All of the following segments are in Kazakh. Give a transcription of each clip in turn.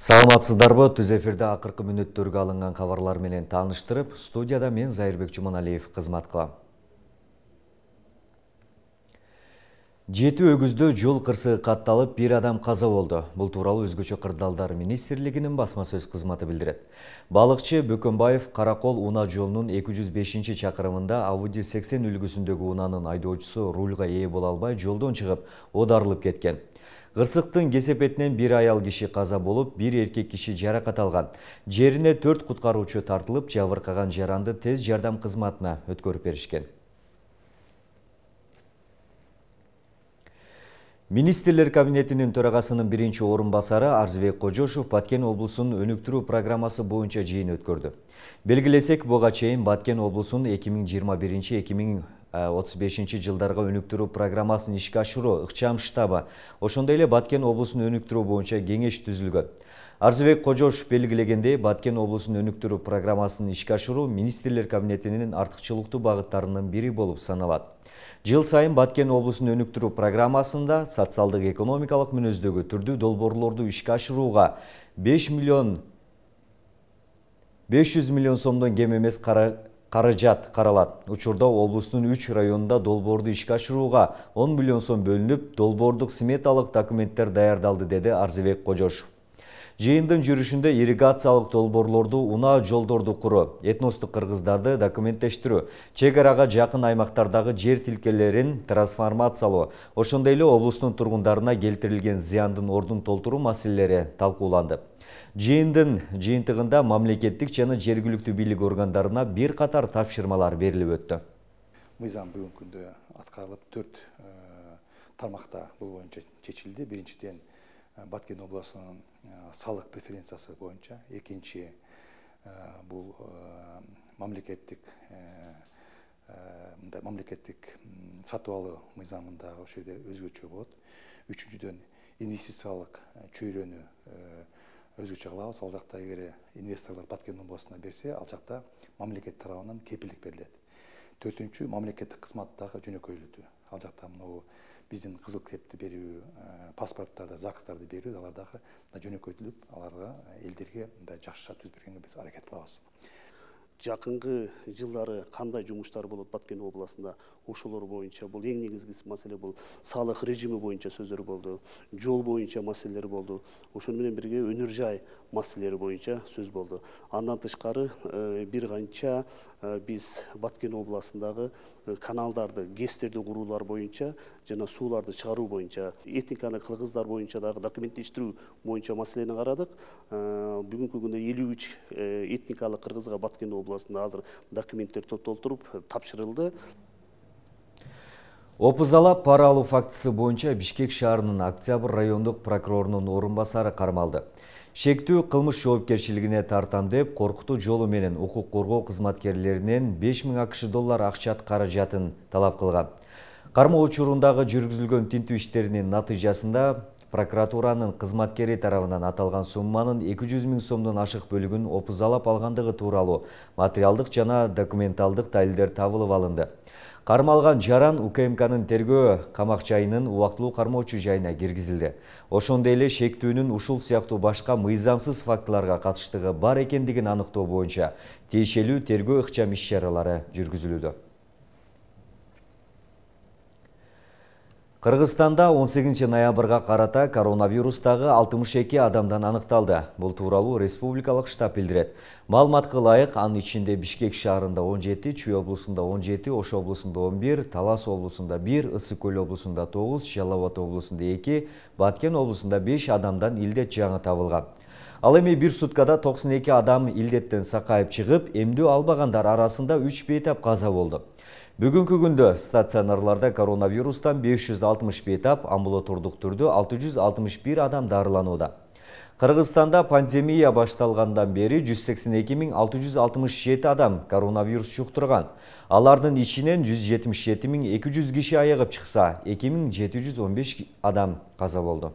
саламатсыздарбы түз эфирде акыркы мүнөттөргө алынган кабарлар менен тааныштырып студияда мен зайырбек жуманалиев кызмат кылам жети өгүздө жол кырсыгы катталып бир адам каза болду бул тууралуу өзгөчө кырдаалдар министрлигинин басма сөз кызматы билдирет балыкчы бөкөнбаев каракол унаа жолунун эки жүз бешинчи чакырымында ауди сексен үлгүсүндөгү унаанын айдоочусу рульга ээ боло албай жолдон чыгып оодарылып кеткен Қырсықтың кесепетінен бір аял кеші қаза болып, бір еркек кеші жара қаталған. Жеріне төрт құтқарушы тартылып, жабырқаған жаранды тез жардам қызматына өткөріп берішкен. Министрлер кабинетинин бірінші орын басары Арзыбек Кожошев Баткен облысының өніктіру программасы бойынша жейін өткөрді. Белгілесек бұға чейин Баткен облысының 2021 35 э, жылдарга өнүктүрүү программасын ишке ашыруу ыкчам штабы ошондой эле баткен облусун өнүктүрүү боюнча кеңеш түзүлгөн арзыбек кожошев белгилегендей баткен облусун өнүктүрүү программасын ишке ашыруу министрлер кабинетинин артыкчылыктуу багыттарынын бири болуп саналат жыл сайын баткен облусун өнүктүрүү программасында социалдык экономикалык мүнөздөгү түрдүү долбоорлорду ишке ашырууга 5 миллион 500 миллион сомдон кем эмес каражат қаражат Қаралат, учурда облысының 3 районунда долборды ишке ашырууга 10 миллион сом бөлүнүп долбоордук сметалык документтер даярдалды деди арзыбек кожошев жыйындын жүрүшүндө ирригациялык долбоорлорду унаа жолдорду куруу этностук кыргыздарды документтештирүү чек жақын жакын аймактардагы жер тилкелерин трансформациялоо ошондой эле облустун тургундарына келтирилген зыяндын ордун толтуруу маселелери талкууланды жыйындын жыйынтыгында мамлекеттик жана жергиликтүү бийлик органдарына бир катар тапшырмалар берилип өттү мыйзам бүгүнкү күндө аткарылып 4 э, тармакта бул боюнча чечилди биринчиден э, баткен облусунун э, салык преференциясы боюнча экинчи бул мамлекеттик мындай мамлекеттик сатып алуу мыйзамында ошол жерде өзгөчө болот үчүнчүдөн инвестициялык чөйрөнү өзгөчө кылабыз ал жақта эгер инвесторлар баткен областына берсе ал жақта мамлекет тарабынан кепілдік беріледі төртінші мемлекеттік дагы жөнөкөйлөтүү ал жақта мынау биздин кызыл кепти берүү э, паспорттарды загстарды берүү алар дагы жөнөкөйтүлүп аларга элдерге мындай жакшы шарт түзүп бергенге биз аракет кылабыз жақынғы жылдары қандай жұмыстар болады баткен облысында ошолор бойынша бұл ең негізгі мәселе бұл салық режимі бойынша сөздер болды жол бойынша мәселелер болды ошону менен бирге өнөр жай маселелери боюнча сөз болду андан тышкары э, бир канча э, биз баткен обласындагы э, каналдарды гэстерди куруулар боюнча жана сууларды чыгаруу боюнча этниканы кыргыздар боюнча дагы документтештирүү боюнча маселени карадык бүгүнкү күндө элүү үч этникалык кыргызга баткен областында азыр документтер толтырып э, тапшырылды Опызала паралу пара фактысы боюнча Бишкек шаарынын Октябрь райондық прокурорунун орын басары қармалды. Шектүү қылмыш жоопкерчилигине тартам деп, коркутуу жолу менен укук коргоо кызматкерлеринен 5000 акш доллар қары жатын талап кылган. кармоо учурундагы жүргүзүлгөн тинтүү иштеринин натыйжасында Прокуратураның кызматкери тарабынан аталған сумманын 200 миң сомдон ашық бөлігін опызалап алғандығы туралы, материалдық жана документалдық далилдер табылып алынды Қармалған жаран укмкнын тергөө камак жайынын убактылуу кармоочу жайына киргизилди ошондой эле шектүүнүн ушул сыяктуу башка мыйзамсыз фактыларга катыштыгы бар экендигин аныктоо боюнча тиешелүү тергөө ыкчам иш чаралары жүргүзүлүүдө Қырғызстанда 18 ноябрға қарата коронавирустағы 62 адамдан анықталды. Бұл туралы республикалық штаб білдіреді. Малматқы лайық аң ішінде Бішкек шарында 17, Чүй облысында 17, Ош облысында 11, Талас облысында 1, көл облысында 9, Жалават облысында 2, Баткен облысында 5 адамдан илдет жаңы табылған. Ал эми бір суткада 92 адам илдеттен сақайып шығып, емді албағандар арасында 3 бейтап қаза болды. Бүгінгі күнді стационарларда коронавирустан 560 бетап амбулаторлық түрді 661 адам дарылануда. Қырғызстанда пандемия башталғандан бері 182667 адам коронавирус жұқтырған. Алардың ішінен 177200 кеші айығып шықса, 2715 адам қаза болды.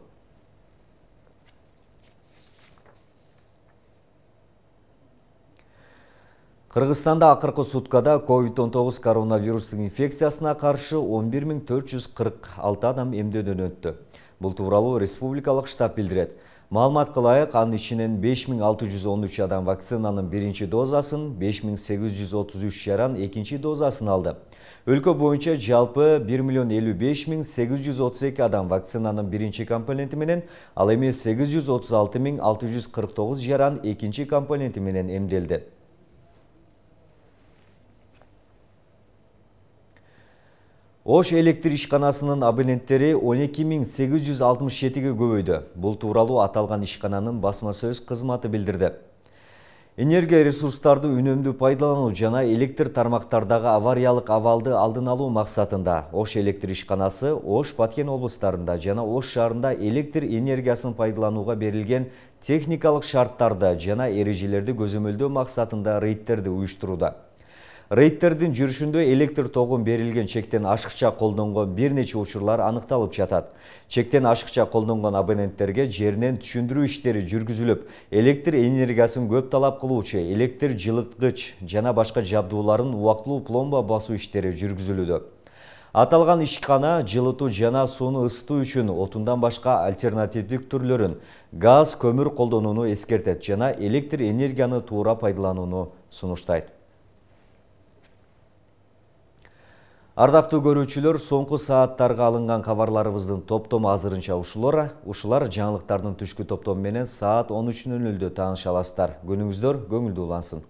Қырғызстанда ақырқы суткада COVID-19 коронавирустың инфекциясына қаршы 11446 адам емдеден өтті. Бұл туралы республикалық штаб білдірет. Малымат қылайық, аны ішінен 5613 адам вакцинаның бірінші дозасын, 5833 жаран екінші дозасын алды. Өлкі бойынша жалпы 1 адам вакцинаның бірінші компонентіменен, ал емес 836649 жаран екінші компонентіменен емделді. Ош электр ишканасынын абоненттери 12867-ге көбөйдү. Бул тууралуу аталган ишкананын басма сөз кызматы билдирди. Энергия ресурстарды үнөмдүү пайдалануу жана электр тармақтардағы авариялық авалды алдын алуу максатында Ош электр ишканасы Ош паткен облустарында жана Ош шаарында электр энергиясын пайдаланууга берилген техникалық шарттарды жана эрежелерди көзөмөлдөө максатында рейттерді уюштурууда. Рейттердің жүрүшүндө электр тоғын берілген чектен ашықша колдонгон бир нече учурлар анықталып жатат чектен ашыкча колдонгон абоненттерге жеринен түшіндіру іштері жүргізіліп, электр энергиясын көп талап кылуучу электр жылыткыч жана башқа жабдууларын убактылуу пломба басу іштері жүргүзүлүүдө Аталған ишкана жылыту жана сууну ысытуу үшін отундан башқа альтернативдік түрлөрүн газ көмір колдонууну ескертет жана электр энергияны туура пайдалануыны сунуштайт Ардақты көрүүчүлөр, соңку сааттарга алынған кабарларыбыздын топтому азырынча ушулар. Ушулар жаңылыктардын түшкү топтому менен саат 13:00да тааныша аласыздар. Күнүңүздөр көңүлдүү улансын.